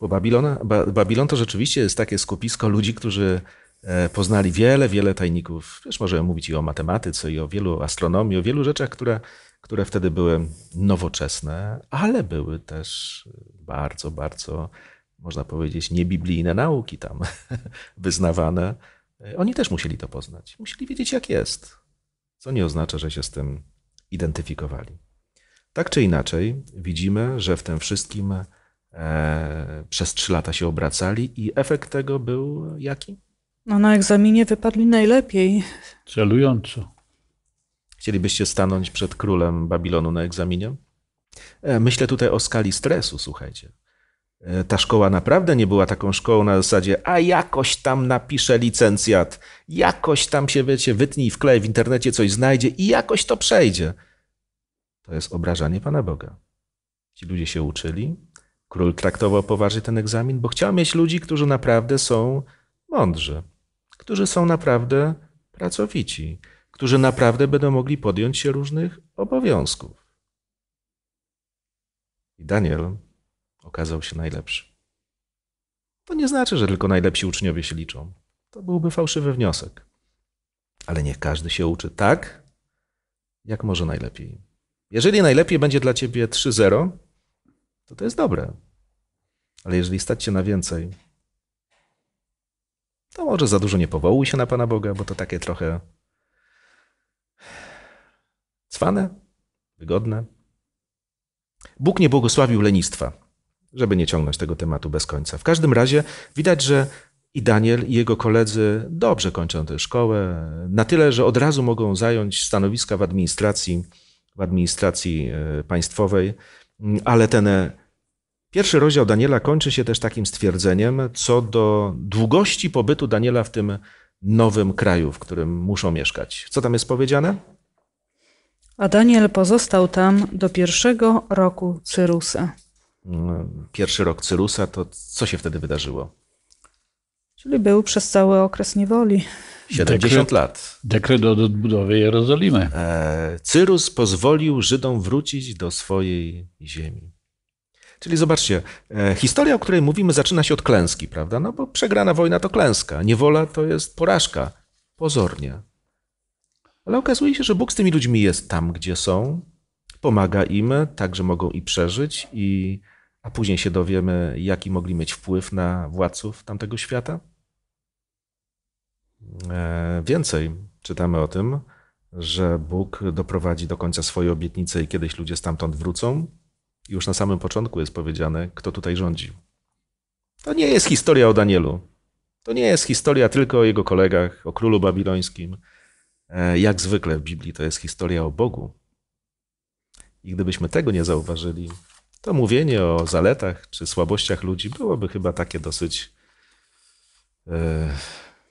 Bo Babilon, ba, Babilon to rzeczywiście jest takie skupisko ludzi, którzy e, poznali wiele, wiele tajników. Wiesz, możemy mówić i o matematyce, i o wielu astronomii, o wielu rzeczach, które, które wtedy były nowoczesne, ale były też bardzo, bardzo, można powiedzieć, niebiblijne nauki tam wyznawane. E, oni też musieli to poznać. Musieli wiedzieć, jak jest. Co nie oznacza, że się z tym identyfikowali. Tak czy inaczej, widzimy, że w tym wszystkim e, przez trzy lata się obracali i efekt tego był jaki? No, na egzaminie wypadli najlepiej. Celująco. Chcielibyście stanąć przed królem Babilonu na egzaminie? E, myślę tutaj o skali stresu, słuchajcie. E, ta szkoła naprawdę nie była taką szkołą na zasadzie, a jakoś tam napisze licencjat, jakoś tam się, wiecie, wytnij, klej w internecie coś znajdzie i jakoś to przejdzie. To jest obrażanie Pana Boga. Ci ludzie się uczyli, król traktował poważnie ten egzamin, bo chciał mieć ludzi, którzy naprawdę są mądrzy, którzy są naprawdę pracowici, którzy naprawdę będą mogli podjąć się różnych obowiązków. I Daniel okazał się najlepszy. To nie znaczy, że tylko najlepsi uczniowie się liczą. To byłby fałszywy wniosek. Ale niech każdy się uczy tak, jak może najlepiej. Jeżeli najlepiej będzie dla ciebie 3-0, to to jest dobre. Ale jeżeli stać się na więcej, to może za dużo nie powołuj się na Pana Boga, bo to takie trochę cwane, wygodne. Bóg nie błogosławił lenistwa żeby nie ciągnąć tego tematu bez końca. W każdym razie widać, że i Daniel, i jego koledzy dobrze kończą tę szkołę, na tyle, że od razu mogą zająć stanowiska w administracji, w administracji e, państwowej, ale ten e, pierwszy rozdział Daniela kończy się też takim stwierdzeniem co do długości pobytu Daniela w tym nowym kraju, w którym muszą mieszkać. Co tam jest powiedziane? A Daniel pozostał tam do pierwszego roku Cyrusa pierwszy rok Cyrusa, to co się wtedy wydarzyło? Czyli był przez cały okres niewoli. 70 dekret, lat. Dekret o odbudowie Jerozolimy. E, Cyrus pozwolił Żydom wrócić do swojej ziemi. Czyli zobaczcie, e, historia, o której mówimy, zaczyna się od klęski, prawda? No bo przegrana wojna to klęska, niewola to jest porażka, pozornie. Ale okazuje się, że Bóg z tymi ludźmi jest tam, gdzie są, pomaga im, tak, że mogą i przeżyć, i a później się dowiemy, jaki mogli mieć wpływ na władców tamtego świata. E, więcej czytamy o tym, że Bóg doprowadzi do końca swoje obietnice i kiedyś ludzie stamtąd wrócą. Już na samym początku jest powiedziane, kto tutaj rządzi. To nie jest historia o Danielu. To nie jest historia tylko o jego kolegach, o królu babilońskim. E, jak zwykle w Biblii to jest historia o Bogu. I gdybyśmy tego nie zauważyli, to mówienie o zaletach czy słabościach ludzi byłoby chyba takie dosyć e,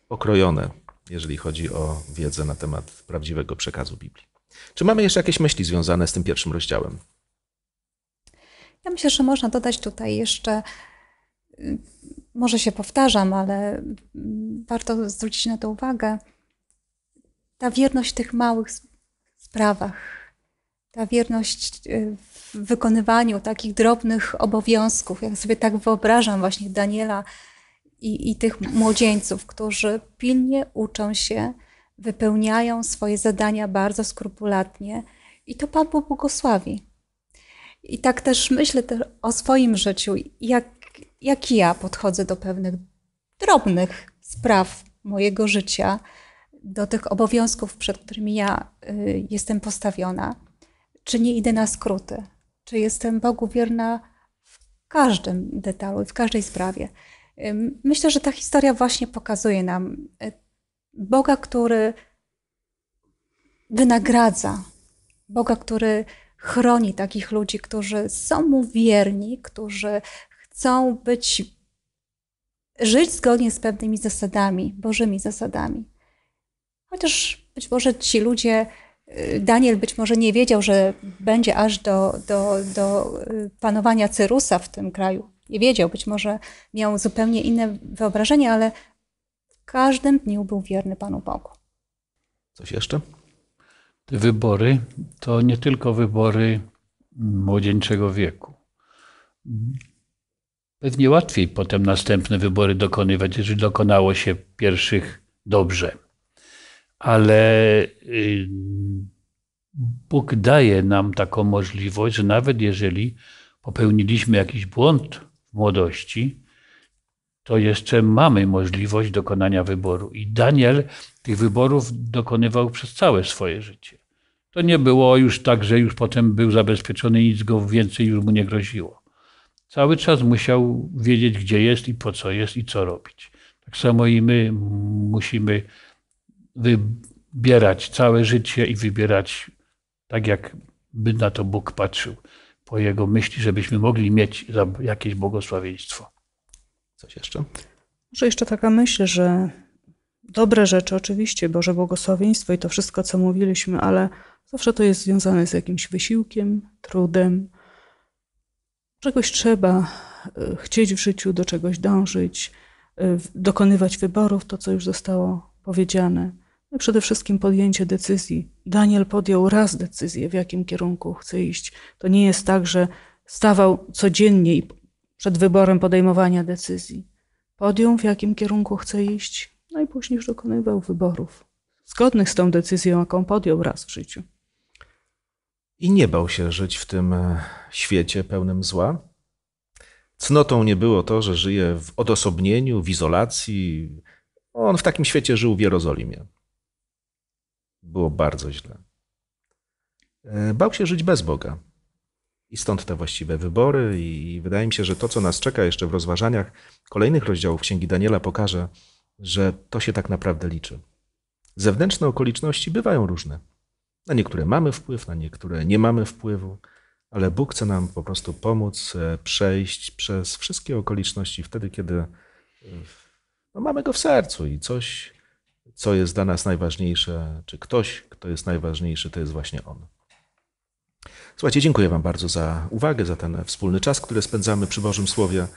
okrojone, jeżeli chodzi o wiedzę na temat prawdziwego przekazu Biblii. Czy mamy jeszcze jakieś myśli związane z tym pierwszym rozdziałem? Ja myślę, że można dodać tutaj jeszcze, y, może się powtarzam, ale mm, warto zwrócić na to uwagę, ta wierność w tych małych sprawach ta wierność y, w wykonywaniu takich drobnych obowiązków. Jak sobie tak wyobrażam właśnie Daniela i, i tych młodzieńców, którzy pilnie uczą się, wypełniają swoje zadania bardzo skrupulatnie i to Pan błogosławi. I tak też myślę o swoim życiu, jak, jak ja podchodzę do pewnych drobnych spraw mojego życia, do tych obowiązków, przed którymi ja y, jestem postawiona czy nie idę na skróty, czy jestem Bogu wierna w każdym detalu, w każdej sprawie. Myślę, że ta historia właśnie pokazuje nam y, Boga, który wynagradza, Boga, który chroni takich ludzi, którzy są mu wierni, którzy chcą być, żyć zgodnie z pewnymi zasadami, Bożymi zasadami. Chociaż być może ci ludzie Daniel być może nie wiedział, że będzie aż do, do, do y, panowania Cyrusa w tym kraju. Nie wiedział, być może miał zupełnie inne wyobrażenie, ale w każdym dniu był wierny Panu Bogu. Coś jeszcze? Te wybory to nie tylko wybory młodzieńczego wieku. Pewnie łatwiej potem następne wybory dokonywać, jeżeli dokonało się pierwszych dobrze ale y, Bóg daje nam taką możliwość, że nawet jeżeli popełniliśmy jakiś błąd w młodości, to jeszcze mamy możliwość dokonania wyboru. I Daniel tych wyborów dokonywał przez całe swoje życie. To nie było już tak, że już potem był zabezpieczony i nic go więcej już mu nie groziło. Cały czas musiał wiedzieć, gdzie jest i po co jest i co robić. Tak samo i my musimy wybierać całe życie i wybierać tak, jak by na to Bóg patrzył, po Jego myśli, żebyśmy mogli mieć jakieś błogosławieństwo. Coś jeszcze? Może jeszcze taka myśl, że dobre rzeczy, oczywiście, Boże błogosławieństwo i to wszystko, co mówiliśmy, ale zawsze to jest związane z jakimś wysiłkiem, trudem. Czegoś trzeba y, chcieć w życiu, do czegoś dążyć, y, dokonywać wyborów, to co już zostało powiedziane. No przede wszystkim podjęcie decyzji. Daniel podjął raz decyzję, w jakim kierunku chce iść. To nie jest tak, że stawał codziennie przed wyborem podejmowania decyzji. Podjął, w jakim kierunku chce iść, no i później już dokonywał wyborów zgodnych z tą decyzją, jaką podjął raz w życiu. I nie bał się żyć w tym e, świecie pełnym zła. Cnotą nie było to, że żyje w odosobnieniu, w izolacji. On w takim świecie żył w Jerozolimie było bardzo źle. E, bał się żyć bez Boga. I stąd te właściwe wybory, i wydaje mi się, że to, co nas czeka jeszcze w rozważaniach kolejnych rozdziałów Księgi Daniela, pokaże, że to się tak naprawdę liczy. Zewnętrzne okoliczności bywają różne. Na niektóre mamy wpływ, na niektóre nie mamy wpływu, ale Bóg chce nam po prostu pomóc e, przejść przez wszystkie okoliczności wtedy, kiedy e, no, mamy go w sercu i coś co jest dla nas najważniejsze, czy ktoś, kto jest najważniejszy, to jest właśnie On. Słuchajcie, dziękuję Wam bardzo za uwagę, za ten wspólny czas, który spędzamy przy Bożym Słowie.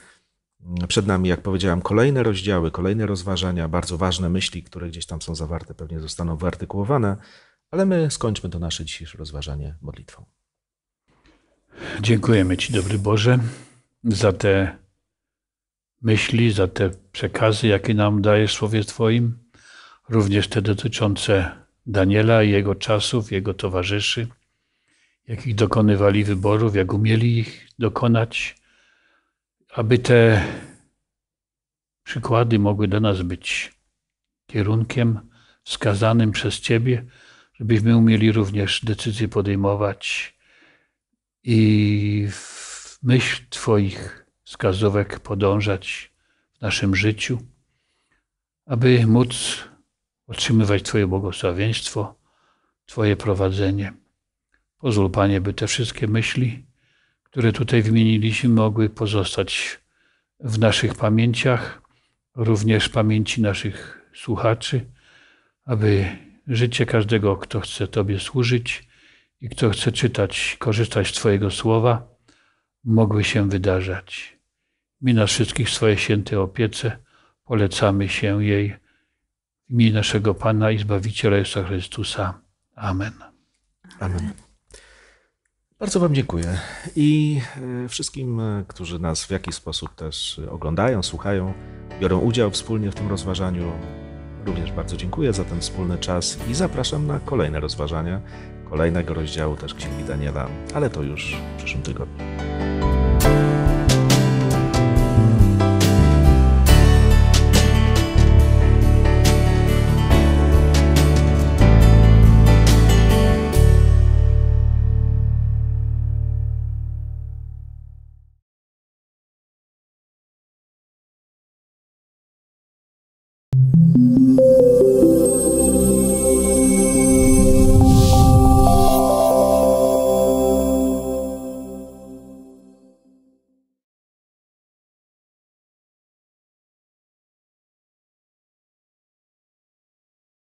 Przed nami, jak powiedziałem, kolejne rozdziały, kolejne rozważania, bardzo ważne myśli, które gdzieś tam są zawarte, pewnie zostaną wyartykułowane, ale my skończmy to nasze dzisiejsze rozważanie modlitwą. Dziękujemy Ci, dobry Boże, za te myśli, za te przekazy, jakie nam dajesz w Słowie Twoim również te dotyczące Daniela i jego czasów, jego towarzyszy, jakich dokonywali wyborów, jak umieli ich dokonać, aby te przykłady mogły dla nas być kierunkiem wskazanym przez Ciebie, żebyśmy umieli również decyzje podejmować i w myśl Twoich wskazówek podążać w naszym życiu, aby móc otrzymywać Twoje błogosławieństwo, Twoje prowadzenie. Pozwól, Panie, by te wszystkie myśli, które tutaj wymieniliśmy, mogły pozostać w naszych pamięciach, również w pamięci naszych słuchaczy, aby życie każdego, kto chce Tobie służyć i kto chce czytać, korzystać z Twojego słowa, mogły się wydarzać. Mi na wszystkich swoje święte opiece, polecamy się jej w imię naszego Pana i Zbawiciela Jezusa Chrystusa. Amen. Amen. Bardzo Wam dziękuję i e, wszystkim, e, którzy nas w jakiś sposób też e, oglądają, słuchają, biorą udział wspólnie w tym rozważaniu. Również bardzo dziękuję za ten wspólny czas i zapraszam na kolejne rozważania kolejnego rozdziału też Księgi Daniela, ale to już w przyszłym tygodniu.